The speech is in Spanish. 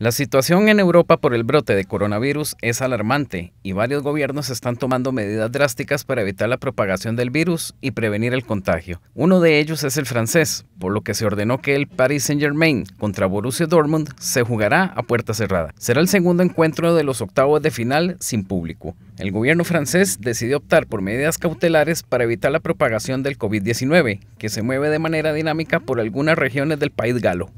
La situación en Europa por el brote de coronavirus es alarmante y varios gobiernos están tomando medidas drásticas para evitar la propagación del virus y prevenir el contagio. Uno de ellos es el francés, por lo que se ordenó que el Paris Saint-Germain contra Borussia Dortmund se jugará a puerta cerrada. Será el segundo encuentro de los octavos de final sin público. El gobierno francés decidió optar por medidas cautelares para evitar la propagación del COVID-19, que se mueve de manera dinámica por algunas regiones del país galo.